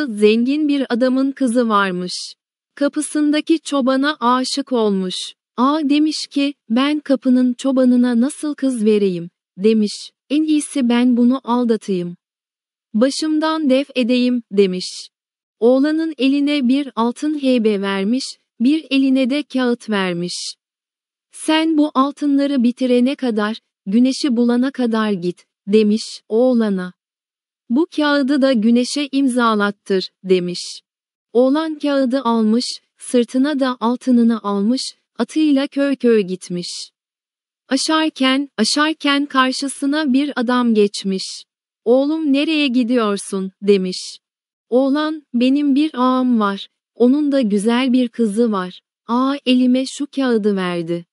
yaşlı zengin bir adamın kızı varmış. Kapısındaki çobana aşık olmuş. A demiş ki, ben kapının çobanına nasıl kız vereyim, demiş. En iyisi ben bunu aldatayım. Başımdan def edeyim, demiş. Oğlanın eline bir altın heybe vermiş, bir eline de kağıt vermiş. Sen bu altınları bitirene kadar, güneşi bulana kadar git, demiş oğlana. Bu kağıdı da güneşe imzalattır, demiş. Oğlan kağıdı almış, sırtına da altınını almış, atıyla köy köy gitmiş. Aşarken, aşarken karşısına bir adam geçmiş. Oğlum nereye gidiyorsun, demiş. Oğlan, benim bir ağam var, onun da güzel bir kızı var. Ağa elime şu kağıdı verdi.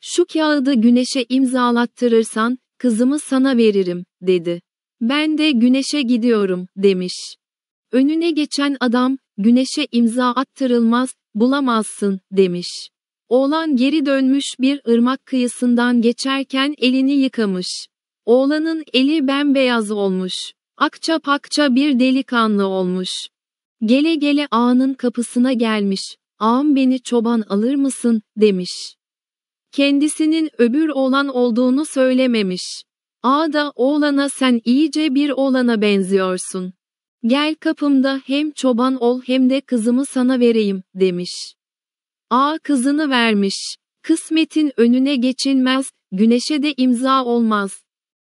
Şu kağıdı güneşe imzalattırırsan, kızımı sana veririm, dedi. Ben de güneşe gidiyorum demiş. Önüne geçen adam, güneşe imza attırılmaz, bulamazsın demiş. Oğlan geri dönmüş bir ırmak kıyısından geçerken elini yıkamış. Oğlanın eli bembeyaz olmuş. Akça pakça bir delikanlı olmuş. Gele gele ağanın kapısına gelmiş. Ağam beni çoban alır mısın demiş. Kendisinin öbür oğlan olduğunu söylememiş. Ada oğlana sen iyice bir oğlana benziyorsun. Gel kapımda hem çoban ol hem de kızımı sana vereyim, demiş. A kızını vermiş. Kısmetin önüne geçilmez, güneşe de imza olmaz.